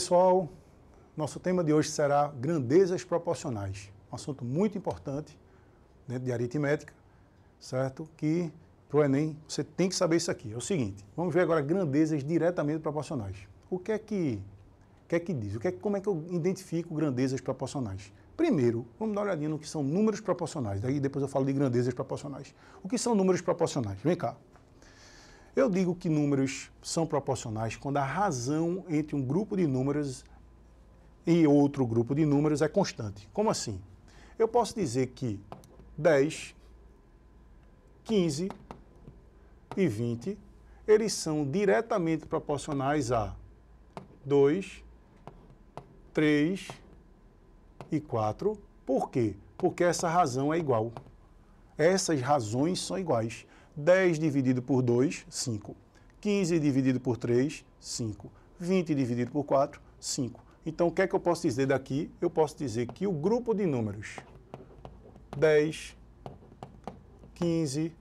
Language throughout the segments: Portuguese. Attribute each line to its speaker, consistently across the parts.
Speaker 1: pessoal, nosso tema de hoje será grandezas proporcionais, um assunto muito importante dentro de aritmética, certo? Que para o Enem você tem que saber isso aqui. É o seguinte, vamos ver agora grandezas diretamente proporcionais. O que é que, o que, é que diz? O que é, como é que eu identifico grandezas proporcionais? Primeiro, vamos dar uma olhadinha no que são números proporcionais, daí depois eu falo de grandezas proporcionais. O que são números proporcionais? Vem cá. Eu digo que números são proporcionais quando a razão entre um grupo de números e outro grupo de números é constante. Como assim? Eu posso dizer que 10, 15 e 20, eles são diretamente proporcionais a 2, 3 e 4. Por quê? Porque essa razão é igual. Essas razões são iguais. 10 dividido por 2, 5. 15 dividido por 3, 5. 20 dividido por 4, 5. Então, o que é que eu posso dizer daqui? Eu posso dizer que o grupo de números 10, 15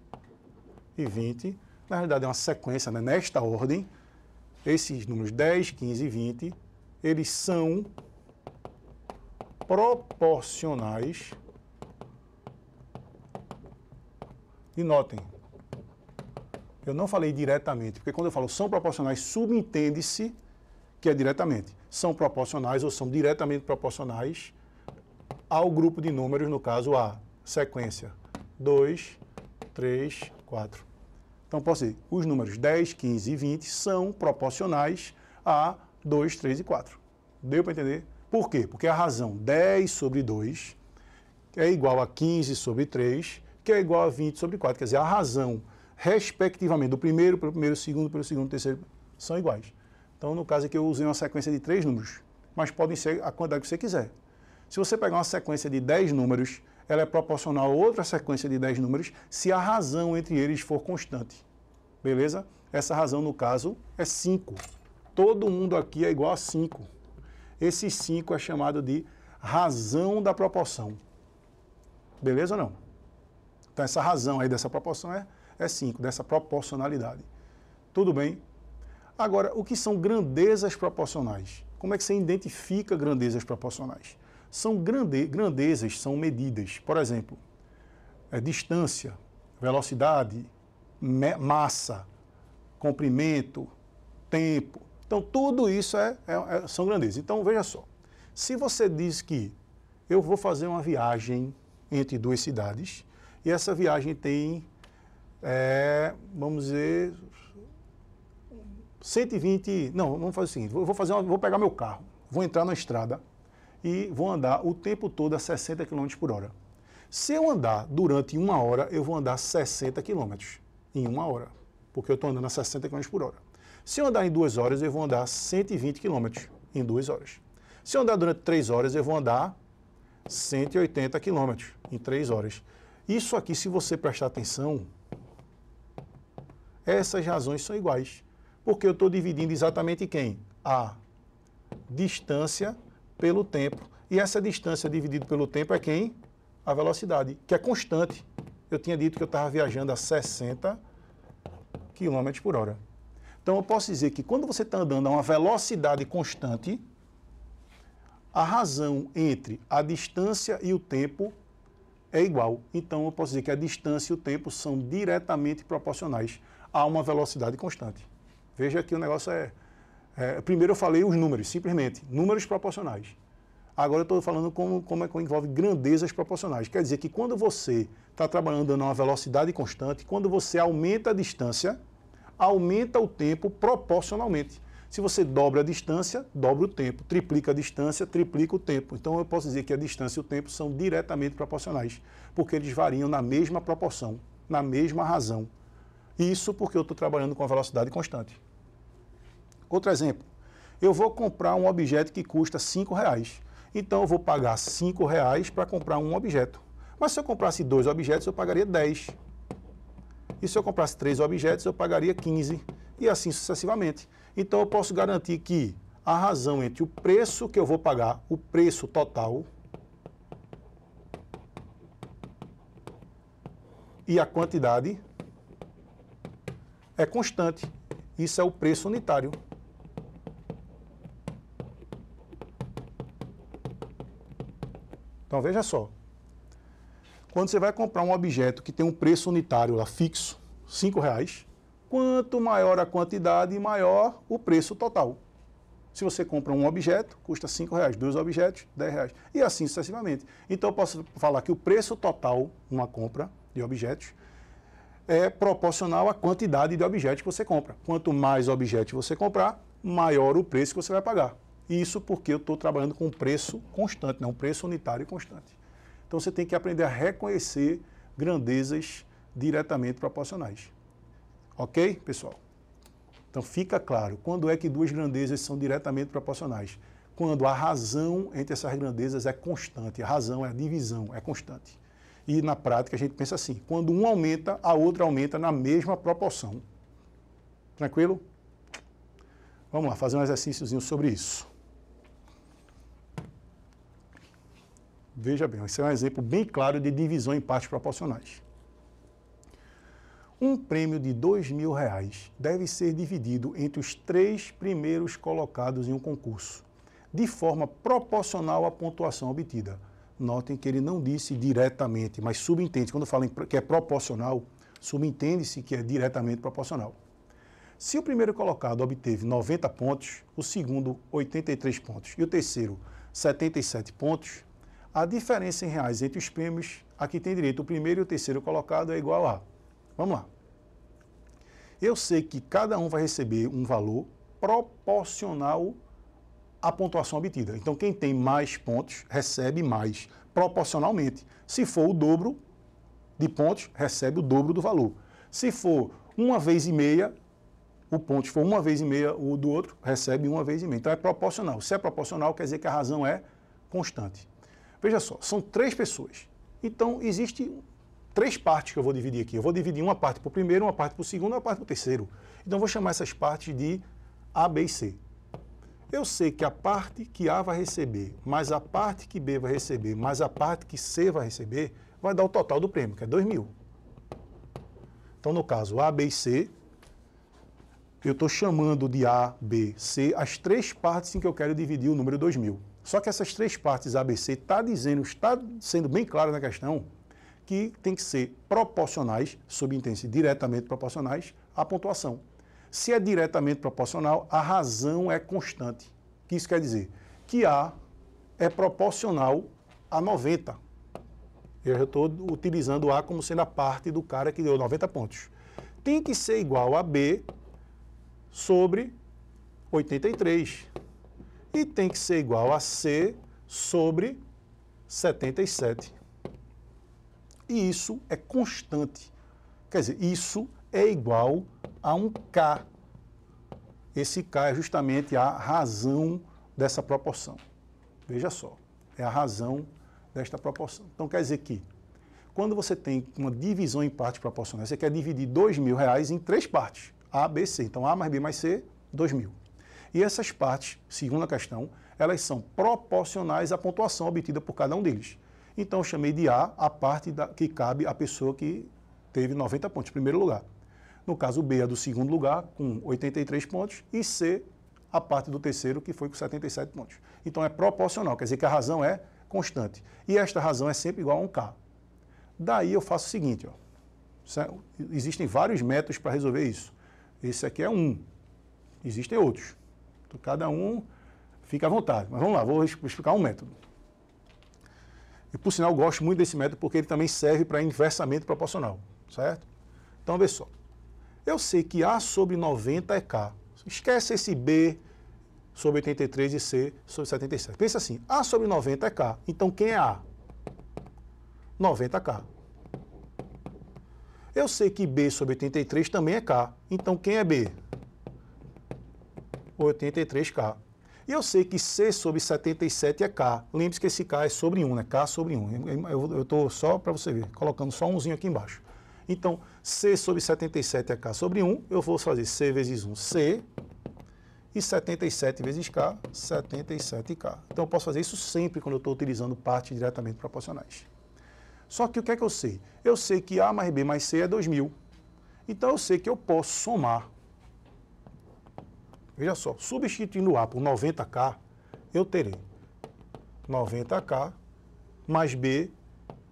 Speaker 1: e 20, na realidade é uma sequência, né? nesta ordem, esses números 10, 15 e 20, eles são proporcionais. E notem, eu não falei diretamente, porque quando eu falo são proporcionais, subentende-se que é diretamente. São proporcionais ou são diretamente proporcionais ao grupo de números, no caso a sequência 2, 3, 4. Então, posso dizer, os números 10, 15 e 20 são proporcionais a 2, 3 e 4. Deu para entender? Por quê? Porque a razão 10 sobre 2 é igual a 15 sobre 3, que é igual a 20 sobre 4. Quer dizer, a razão respectivamente, do primeiro para o primeiro, segundo para o segundo, terceiro, são iguais. Então, no caso aqui, eu usei uma sequência de três números, mas podem ser a quantidade que você quiser. Se você pegar uma sequência de dez números, ela é proporcional a outra sequência de dez números se a razão entre eles for constante. Beleza? Essa razão, no caso, é 5. Todo mundo aqui é igual a 5. Esse 5 é chamado de razão da proporção. Beleza ou não? Então, essa razão aí dessa proporção é é 5, dessa proporcionalidade. Tudo bem? Agora, o que são grandezas proporcionais? Como é que você identifica grandezas proporcionais? São grande, grandezas, são medidas. Por exemplo, é, distância, velocidade, massa, comprimento, tempo. Então, tudo isso é, é, é, são grandezas. Então, veja só. Se você diz que eu vou fazer uma viagem entre duas cidades e essa viagem tem é, vamos dizer, 120. Não, vamos fazer o seguinte: vou, fazer uma, vou pegar meu carro, vou entrar na estrada e vou andar o tempo todo a 60 km por hora. Se eu andar durante uma hora, eu vou andar 60 km em uma hora, porque eu estou andando a 60 km por hora. Se eu andar em duas horas, eu vou andar 120 km em duas horas. Se eu andar durante três horas, eu vou andar 180 km em três horas. Isso aqui, se você prestar atenção, essas razões são iguais. Porque eu estou dividindo exatamente quem? A distância pelo tempo. E essa distância dividida pelo tempo é quem? A velocidade, que é constante. Eu tinha dito que eu estava viajando a 60 km por hora. Então eu posso dizer que quando você está andando a uma velocidade constante, a razão entre a distância e o tempo é igual. Então eu posso dizer que a distância e o tempo são diretamente proporcionais a uma velocidade constante. Veja que o negócio é, é primeiro eu falei os números, simplesmente, números proporcionais. Agora eu estou falando como, como, é, que envolve grandezas proporcionais. Quer dizer que quando você está trabalhando em uma velocidade constante, quando você aumenta a distância, aumenta o tempo proporcionalmente. Se você dobra a distância, dobra o tempo. Triplica a distância, triplica o tempo. Então eu posso dizer que a distância e o tempo são diretamente proporcionais, porque eles variam na mesma proporção, na mesma razão. Isso porque eu estou trabalhando com a velocidade constante. Outro exemplo, eu vou comprar um objeto que custa R$ reais. Então eu vou pagar R$ reais para comprar um objeto. Mas se eu comprasse dois objetos, eu pagaria 10. E se eu comprasse três objetos, eu pagaria 15. E assim sucessivamente. Então eu posso garantir que a razão entre o preço que eu vou pagar, o preço total, e a quantidade é constante. Isso é o preço unitário. Então veja só. Quando você vai comprar um objeto que tem um preço unitário lá fixo, R$ reais, quanto maior a quantidade, maior o preço total. Se você compra um objeto, custa R$ reais, dois objetos, R$ reais, e assim sucessivamente. Então eu posso falar que o preço total, uma compra de objetos, é proporcional à quantidade de objetos que você compra. Quanto mais objetos você comprar, maior o preço que você vai pagar. Isso porque eu estou trabalhando com um preço constante, né? um preço unitário constante. Então você tem que aprender a reconhecer grandezas diretamente proporcionais. Ok, pessoal? Então fica claro, quando é que duas grandezas são diretamente proporcionais? Quando a razão entre essas grandezas é constante, a razão é a divisão, é constante. E na prática a gente pensa assim: quando um aumenta, a outra aumenta na mesma proporção. Tranquilo? Vamos lá, fazer um exercíciozinho sobre isso. Veja bem, esse é um exemplo bem claro de divisão em partes proporcionais. Um prêmio de dois mil reais deve ser dividido entre os três primeiros colocados em um concurso, de forma proporcional à pontuação obtida. Notem que ele não disse diretamente, mas subentende. Quando fala que é proporcional, subentende-se que é diretamente proporcional. Se o primeiro colocado obteve 90 pontos, o segundo 83 pontos e o terceiro 77 pontos, a diferença em reais entre os prêmios a que tem direito o primeiro e o terceiro colocado é igual a. Vamos lá. Eu sei que cada um vai receber um valor proporcional a pontuação obtida. Então, quem tem mais pontos recebe mais proporcionalmente. Se for o dobro de pontos, recebe o dobro do valor. Se for uma vez e meia, o ponto se for uma vez e meia o do outro, recebe uma vez e meia. Então, é proporcional. Se é proporcional, quer dizer que a razão é constante. Veja só, são três pessoas. Então, existe três partes que eu vou dividir aqui. Eu vou dividir uma parte para o primeiro, uma parte para o segundo, uma parte para o terceiro. Então, eu vou chamar essas partes de A, B e C. Eu sei que a parte que A vai receber, mais a parte que B vai receber, mais a parte que C vai receber, vai dar o total do prêmio, que é 2.000. mil. Então, no caso A, B e C, eu estou chamando de A, B, C as três partes em que eu quero dividir o número 2.000. mil. Só que essas três partes A, B, C está dizendo, está sendo bem claro na questão, que tem que ser proporcionais, subentende diretamente proporcionais, à pontuação. Se é diretamente proporcional, a razão é constante. O que isso quer dizer? Que A é proporcional a 90. Eu já estou utilizando A como sendo a parte do cara que deu 90 pontos. Tem que ser igual a B sobre 83. E tem que ser igual a C sobre 77. E isso é constante. Quer dizer, isso é é igual a um K. Esse K é justamente a razão dessa proporção. Veja só, é a razão desta proporção. Então quer dizer que quando você tem uma divisão em partes proporcionais, você quer dividir dois mil reais em três partes, A, B, C. Então A mais B mais C, dois mil. E essas partes, segundo a questão, elas são proporcionais à pontuação obtida por cada um deles. Então eu chamei de A a parte da, que cabe à pessoa que teve 90 pontos, primeiro lugar. No caso, B é do segundo lugar, com 83 pontos, e C, a parte do terceiro, que foi com 77 pontos. Então é proporcional, quer dizer que a razão é constante. E esta razão é sempre igual a um K. Daí eu faço o seguinte, ó. existem vários métodos para resolver isso. Esse aqui é um, existem outros. Então, cada um fica à vontade. Mas vamos lá, vou explicar um método. E por sinal, gosto muito desse método porque ele também serve para inversamento proporcional, certo? Então, vê só. Eu sei que A sobre 90 é K. Esquece esse B sobre 83 e C sobre 77. Pensa assim, A sobre 90 é K. Então quem é A? 90K. Eu sei que B sobre 83 também é K. Então quem é B? 83K. E eu sei que C sobre 77 é K. Lembre-se que esse K é sobre 1, né? K sobre 1. Eu estou só para você ver, colocando só umzinho aqui embaixo. Então, C sobre 77 é K sobre 1, eu vou fazer C vezes 1, C, e 77 vezes K, 77K. Então, eu posso fazer isso sempre quando eu estou utilizando partes diretamente proporcionais. Só que o que é que eu sei? Eu sei que A mais B mais C é 2.000. Então, eu sei que eu posso somar. Veja só, substituindo A por 90K, eu terei 90K mais B,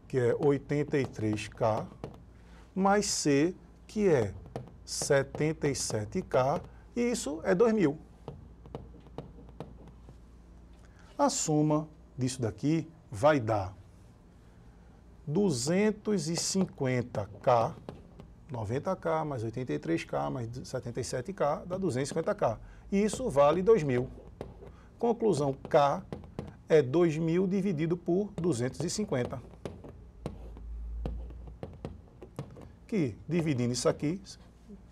Speaker 1: que é 83K, mais C, que é 77K, e isso é 2.000. A soma disso daqui vai dar 250K, 90K mais 83K mais 77K, dá 250K. E isso vale 2.000. Conclusão, K é 2.000 dividido por 250. que dividindo isso aqui,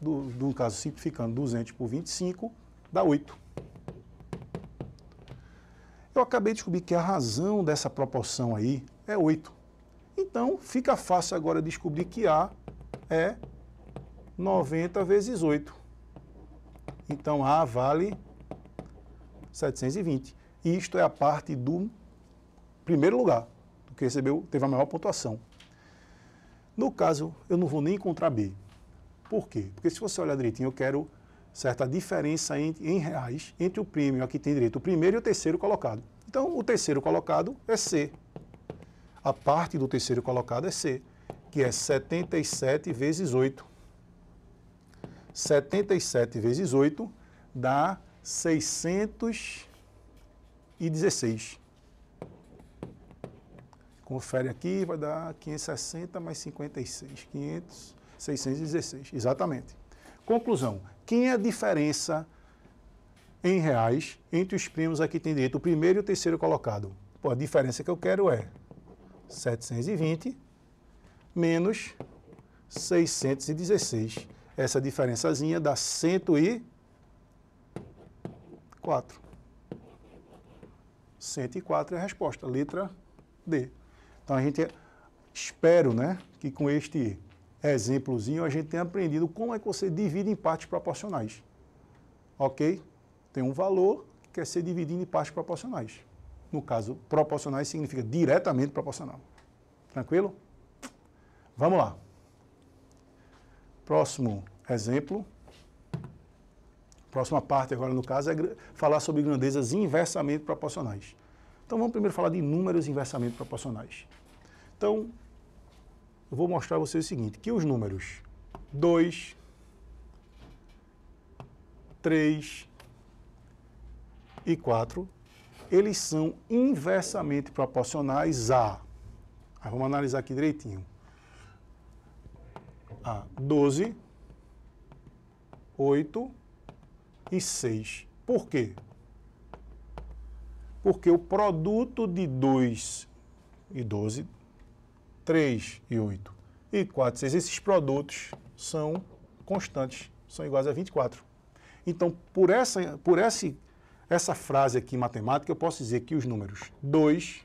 Speaker 1: do, caso simplificando 200 por 25, dá 8. Eu acabei de descobrir que a razão dessa proporção aí é 8. Então, fica fácil agora descobrir que A é 90 vezes 8. Então, A vale 720. Isto é a parte do primeiro lugar, que recebeu, teve a maior pontuação. No caso, eu não vou nem encontrar B. Por quê? Porque se você olhar direitinho, eu quero certa diferença em, em reais entre o prêmio a que tem direito o primeiro e o terceiro colocado. Então, o terceiro colocado é C. A parte do terceiro colocado é C, que é 77 vezes 8. 77 vezes 8 dá 616 confere aqui, vai dar 560 mais 56, 500, 616, exatamente. Conclusão, quem é a diferença em reais entre os primos aqui tem direito o primeiro e o terceiro colocado? Pô, a diferença que eu quero é 720 menos 616. Essa diferençazinha dá 104. 104 é a resposta, letra D. Então a gente espero, né, que com este exemplozinho a gente tenha aprendido como é que você divide em partes proporcionais. OK? Tem um valor que é ser dividido em partes proporcionais. No caso, proporcionais significa diretamente proporcional. Tranquilo? Vamos lá. Próximo exemplo. Próxima parte agora, no caso, é falar sobre grandezas inversamente proporcionais. Então vamos primeiro falar de números inversamente proporcionais. Então, eu vou mostrar a vocês o seguinte, que os números 2, 3 e 4, eles são inversamente proporcionais a, aí vamos analisar aqui direitinho, a 12, 8 e 6. Por quê? porque o produto de 2 e 12, 3 e 8 e 4, 6, esses produtos são constantes, são iguais a 24. Então, por essa, por esse, essa frase aqui matemática, eu posso dizer que os números 2,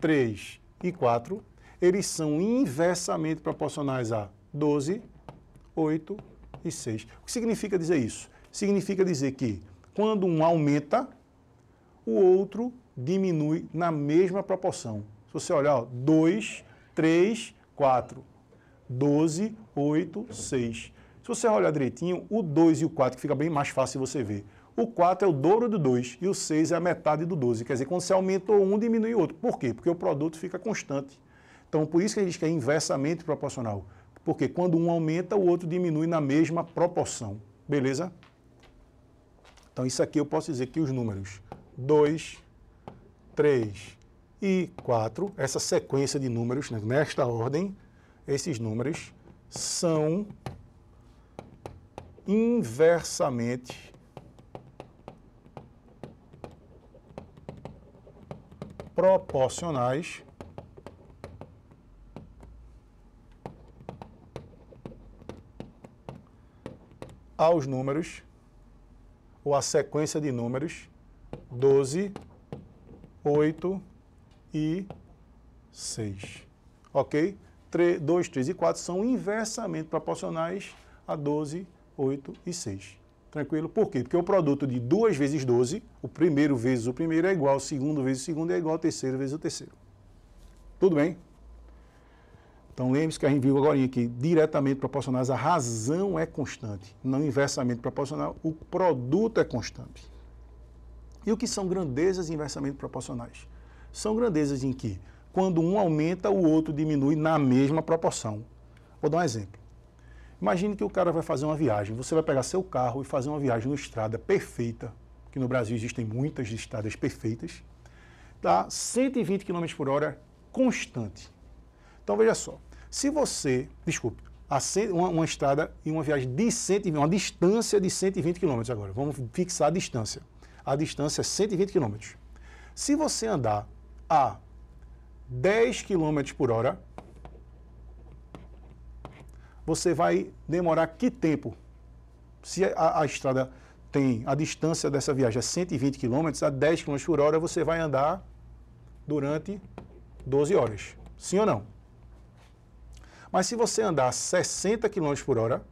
Speaker 1: 3 e 4, eles são inversamente proporcionais a 12, 8 e 6. O que significa dizer isso? Significa dizer que quando um aumenta, o outro diminui na mesma proporção. Se você olhar, 2, 3, 4, 12, 8, 6. Se você olhar direitinho, o 2 e o 4, que fica bem mais fácil você ver. O 4 é o dobro do 2 e o 6 é a metade do 12. Quer dizer, quando você aumentou um, diminui o outro. Por quê? Porque o produto fica constante. Então, por isso que ele diz que é inversamente proporcional. Porque quando um aumenta, o outro diminui na mesma proporção. Beleza? Então, isso aqui eu posso dizer que os números 2, 3 e 4, essa sequência de números, né, nesta ordem, esses números são inversamente proporcionais aos números ou à sequência de números 12, 8 e 6. Ok? 3, 2, 3 e 4 são inversamente proporcionais a 12, 8 e 6. Tranquilo? Por quê? Porque o produto de 2 vezes 12, o primeiro vezes o primeiro é igual, ao segundo vezes o segundo é igual, ao terceiro vezes o terceiro. Tudo bem? Então lembre-se que a gente viu agora aqui, diretamente proporcionais, a razão é constante, não inversamente proporcional, o produto é constante. E o que são grandezas inversamente proporcionais? São grandezas em que, quando um aumenta, o outro diminui na mesma proporção. Vou dar um exemplo. Imagine que o cara vai fazer uma viagem. Você vai pegar seu carro e fazer uma viagem numa estrada perfeita, que no Brasil existem muitas estradas perfeitas, dá 120 km por hora constante. Então veja só, se você, desculpe, uma, uma estrada e uma viagem de 120, uma distância de 120 km agora, vamos fixar a distância a distância é 120 km. Se você andar a 10 km por hora, você vai demorar que tempo? Se a, a estrada tem a distância dessa viagem é 120 km, a 10 km por hora você vai andar durante 12 horas. Sim ou não? Mas se você andar 60 km por hora,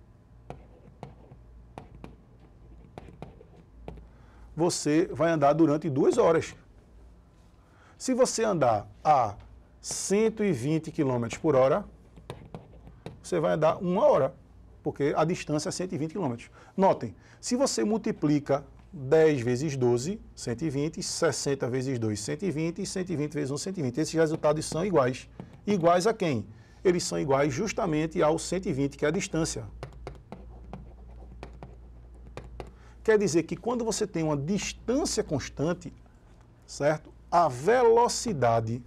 Speaker 1: você vai andar durante duas horas. Se você andar a 120 km por hora, você vai andar uma hora, porque a distância é 120 km. Notem, se você multiplica 10 vezes 12, 120, 60 vezes 2, 120, e 120 vezes 1, 120. Esses resultados são iguais. Iguais a quem? Eles são iguais justamente ao 120, que é a distância. Quer dizer que quando você tem uma distância constante, certo? A velocidade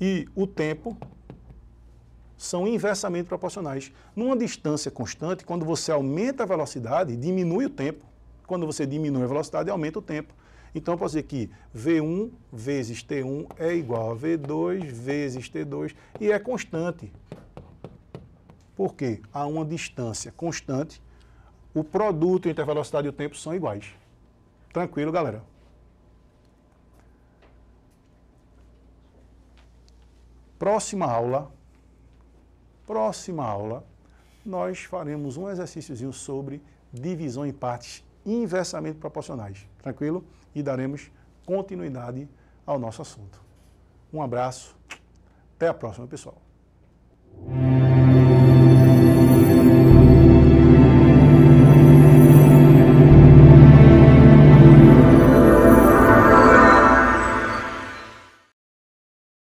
Speaker 1: e o tempo são inversamente proporcionais. Numa distância constante, quando você aumenta a velocidade, diminui o tempo. Quando você diminui a velocidade, aumenta o tempo. Então, eu posso dizer que V1 vezes T1 é igual a V2 vezes T2 e é constante. Por quê? Há uma distância constante o produto, a velocidade e o tempo são iguais. Tranquilo, galera? Próxima aula, próxima aula, nós faremos um exercíciozinho sobre divisão em partes inversamente proporcionais. Tranquilo? E daremos continuidade ao nosso assunto. Um abraço, até a próxima, pessoal.